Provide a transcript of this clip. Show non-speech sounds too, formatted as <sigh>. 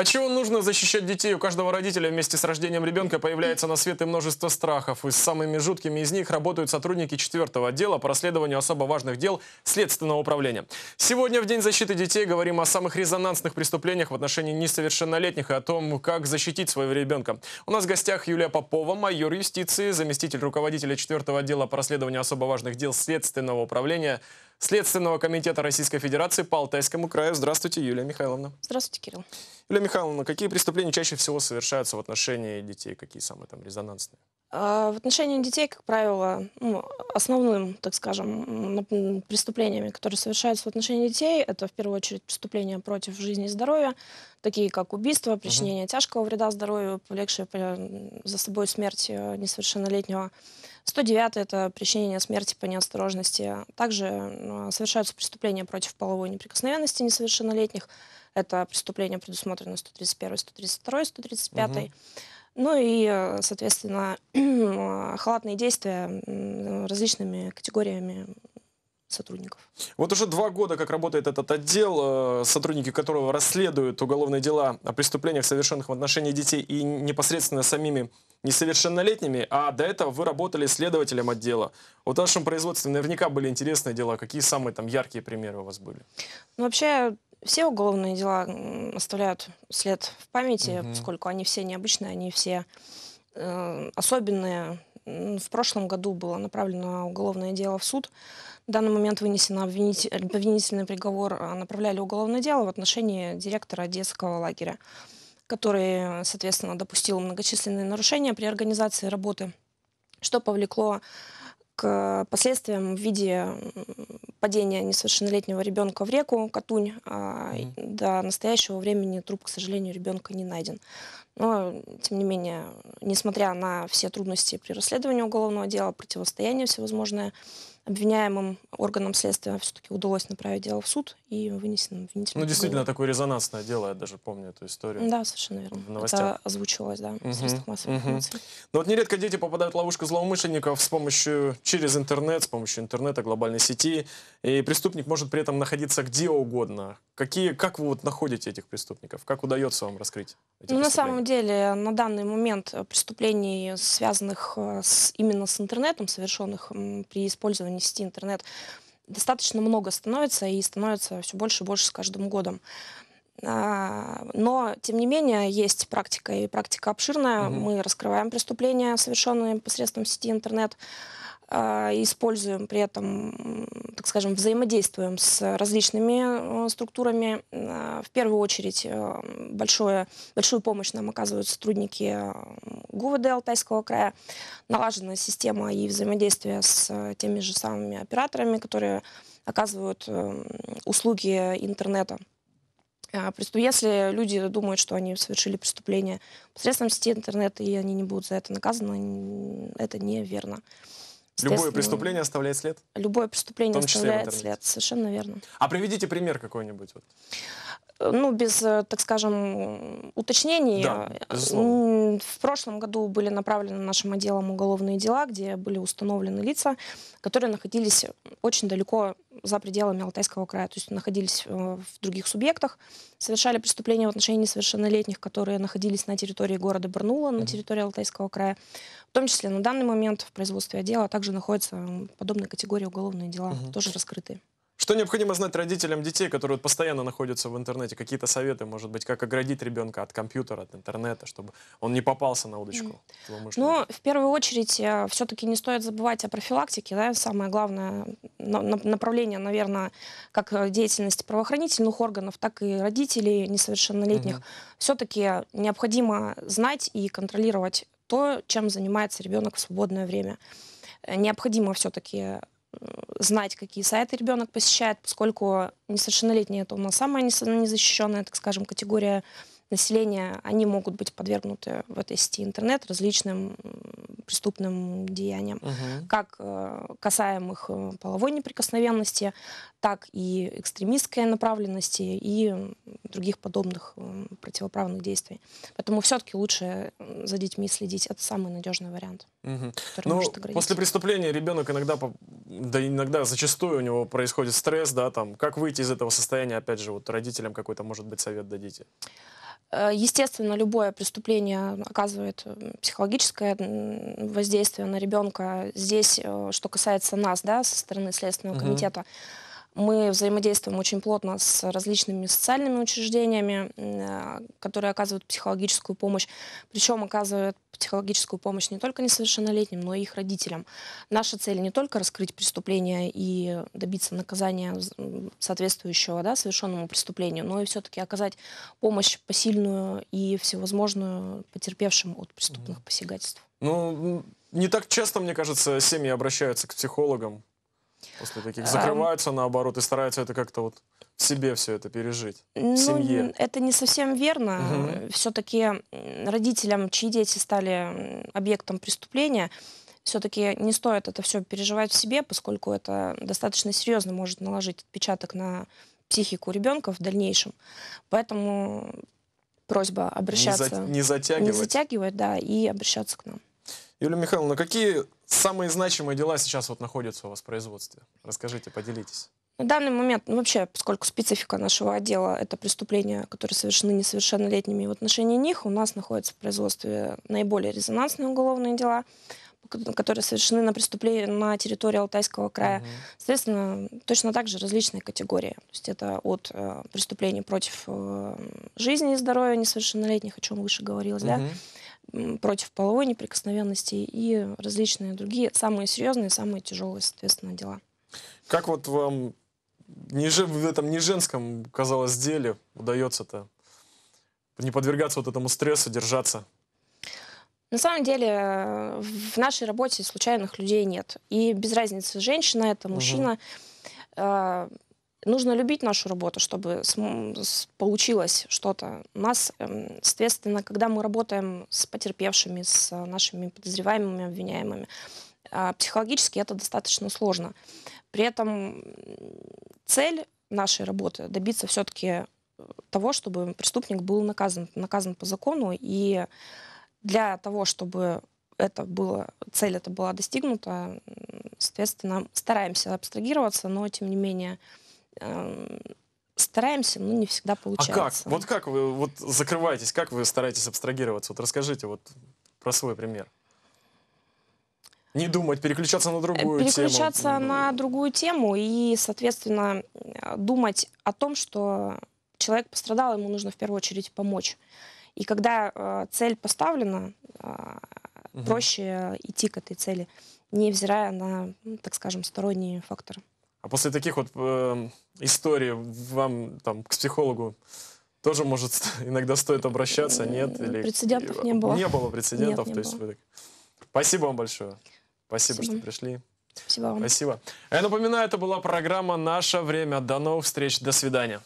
От а чего нужно защищать детей? У каждого родителя вместе с рождением ребенка появляется на свет и множество страхов. И с самыми жуткими из них работают сотрудники четвертого отдела по расследованию особо важных дел Следственного управления. Сегодня в День защиты детей говорим о самых резонансных преступлениях в отношении несовершеннолетних и о том, как защитить своего ребенка. У нас в гостях Юлия Попова, майор юстиции, заместитель руководителя четвертого отдела по расследованию особо важных дел Следственного управления. Следственного комитета Российской Федерации по Алтайскому краю. Здравствуйте, Юлия Михайловна. Здравствуйте, Кирилл. Юлия Михайловна, какие преступления чаще всего совершаются в отношении детей? Какие самые там резонансные? А, в отношении детей, как правило, ну, основным, так скажем, преступлениями, которые совершаются в отношении детей, это в первую очередь преступления против жизни и здоровья, такие как убийство, причинение uh-huh. тяжкого вреда здоровью, повлекшее за собой смерть э, несовершеннолетнего. 109 это причинение смерти по неосторожности. Также совершаются преступления против половой неприкосновенности несовершеннолетних. Это преступления, предусмотренные 131, 132, 135. Uh-huh. Ну и, э, соответственно, <clears throat> э, халатные действия различными категориями сотрудников. Вот уже два года, как работает этот отдел, э, сотрудники которого расследуют уголовные дела о преступлениях, совершенных в отношении детей и непосредственно самими несовершеннолетними, а до этого вы работали следователем отдела. Вот в вашем производстве наверняка были интересные дела. Какие самые там яркие примеры у вас были? Ну, вообще, все уголовные дела оставляют след в памяти, угу. поскольку они все необычные, они все э, особенные. В прошлом году было направлено уголовное дело в суд. В данный момент вынесен обвинительный приговор, а направляли уголовное дело в отношении директора детского лагеря, который, соответственно, допустил многочисленные нарушения при организации работы, что повлекло к последствиям в виде падения несовершеннолетнего ребенка в реку Катунь. mm -hmm. До настоящего времени труп, к сожалению, ребенка не найден. Но, тем не менее, несмотря на все трудности при расследовании уголовного дела, противостояние всевозможное, обвиняемым органам следствия все-таки удалось направить дело в суд и вынесено обвинительное. Ну, действительно, такое резонансное дело, я даже помню эту историю. Да, совершенно верно. В новостях. Это озвучилось, да, в средствах массовой информации. Но ну, вот нередко дети попадают в ловушку злоумышленников с помощью, через интернет, с помощью интернета, глобальной сети, и преступник может при этом находиться где угодно. Какие, как вы вот находите этих преступников? Как удается вам раскрыть эти ну, На самом деле, на данный момент э, преступлений, связанных э, с, именно с интернетом, совершенных при использовании нести интернет, достаточно много становится и становится все больше и больше с каждым годом. А, но, тем не менее, есть практика, и практика обширная. mm Мы раскрываем преступления, совершенные посредством сети интернет. А, используем при этом, так скажем, взаимодействуем с различными э, структурами. А, в первую очередь э, большое, большую помощь нам оказывают сотрудники э, ГУВД Алтайского края. Налажена система и взаимодействие с теми же самыми операторами, которые оказывают услуги интернета. А, если люди думают, что они совершили преступление посредством сети интернета, и они не будут за это наказаны, это неверно. Любое преступление оставляет след? Любое преступление оставляет след, совершенно верно. А приведите пример какой-нибудь. Вот. Э, ну, без, э, так скажем, уточнений, да, а, в прошлом году были направлены нашим отделом уголовные дела, где были установлены лица, которые находились очень далеко за пределами Алтайского края, то есть находились э, в других субъектах, совершали преступления в отношении несовершеннолетних, которые находились на территории города Барнула, на территории Алтайского края. В том числе на данный момент в производстве отдела также находятся подобной категории уголовные дела, угу. тоже раскрытые. Что необходимо знать родителям детей, которые постоянно находятся в интернете? Какие-то советы, может быть, как оградить ребенка от компьютера, от интернета, чтобы он не попался на удочку? Mm. Ну, в первую очередь, э, все-таки не стоит забывать о профилактике. Да? Самое главное направление, наверное, как э, деятельности правоохранительных органов, так и родителей несовершеннолетних. Mm -hmm. Все-таки необходимо знать и контролировать то, чем занимается ребенок в свободное время. Э, необходимо все-таки знать, какие сайты ребенок посещает, поскольку несовершеннолетние это у нас самая ну, незащищенная, так скажем, категория населения, они могут быть подвергнуты в этой сети интернет различным преступным деяниям, угу. как э, касаемых э, половой неприкосновенности, так и экстремистской направленности и других подобных э, противоправных действий. Поэтому все-таки лучше за детьми следить. Это самый надежный вариант. Угу. Ну, после преступления ребенок иногда, да иногда зачастую у него происходит стресс, да, там, как выйти из этого состояния, опять же, вот родителям какой-то, может быть, совет дадите? Э, естественно, любое преступление оказывает психологическое воздействие на ребенка. Здесь, э, что касается нас, да, со стороны Следственного uh-huh. комитета, мы взаимодействуем очень плотно с различными социальными учреждениями, э, которые оказывают психологическую помощь. Причем оказывают психологическую помощь не только несовершеннолетним, но и их родителям. Наша цель не только раскрыть преступление и добиться наказания соответствующего да, совершенному преступлению, но и все-таки оказать помощь посильную и всевозможную потерпевшим от преступных посягательств. Ну, не так часто, мне кажется, семьи обращаются к психологам после таких? Эм. Закрываются, а, наоборот, и стараются это как-то вот в себе все это пережить, ну, семье? Это не совсем верно. Угу. Все-таки родителям, чьи дети стали объектом преступления, все-таки не стоит это все переживать в себе, поскольку это достаточно серьезно может наложить отпечаток на психику ребенка в дальнейшем. Поэтому просьба обращаться... Не, за, не затягивать. Не затягивать, да, и обращаться к нам. Юлия Михайловна, какие самые значимые дела сейчас вот находятся у вас в производстве? Расскажите, поделитесь. На данный момент, ну, вообще, поскольку специфика нашего отдела – это преступления, которые совершены несовершеннолетними, в отношении них у нас находятся в производстве наиболее резонансные уголовные дела, которые совершены на преступления на территории Алтайского края. Угу. Соответственно, точно так же различные категории. То есть это от э, преступлений против э, жизни и здоровья несовершеннолетних, о чем выше говорилось, угу. да, против половой неприкосновенности и различные другие, самые серьезные, самые тяжелые, соответственно, дела. Как вот вам не, в этом не женском, казалось, деле удается-то не подвергаться вот этому стрессу, держаться? На самом деле в нашей работе случайных людей нет. И без разницы, женщина это, мужчина. Угу нужно любить нашу работу, чтобы получилось что-то. У нас, эм, соответственно, когда мы работаем с потерпевшими, с э, нашими подозреваемыми, обвиняемыми, а, психологически это достаточно сложно. При этом цель нашей работы добиться все-таки того, чтобы преступник был наказан, наказан по закону. И для того, чтобы это было, цель это была достигнута, соответственно, стараемся абстрагироваться, но тем не менее Эм, стараемся, но не всегда получается. А как? Вот как вы вот закрываетесь, как вы стараетесь абстрагироваться? Вот расскажите вот про свой пример. Не думать, переключаться на другую переключаться тему. Переключаться ну, на другую тему и, соответственно, думать о том, что человек пострадал, ему нужно в первую очередь помочь. И когда э, цель поставлена, э, угу. проще идти к этой цели, невзирая на, ну, так скажем, сторонние факторы. А после таких вот э, историй вам там к психологу тоже, может, <laughs> иногда стоит обращаться, нет? Э, или... Прецедентов не было. Не было прецедентов, нет, не то есть было. вы так... Спасибо вам большое. Спасибо, Спасибо. что пришли. Спасибо вам. Спасибо. А я напоминаю, это была программа «Наше время». До новых встреч. До свидания.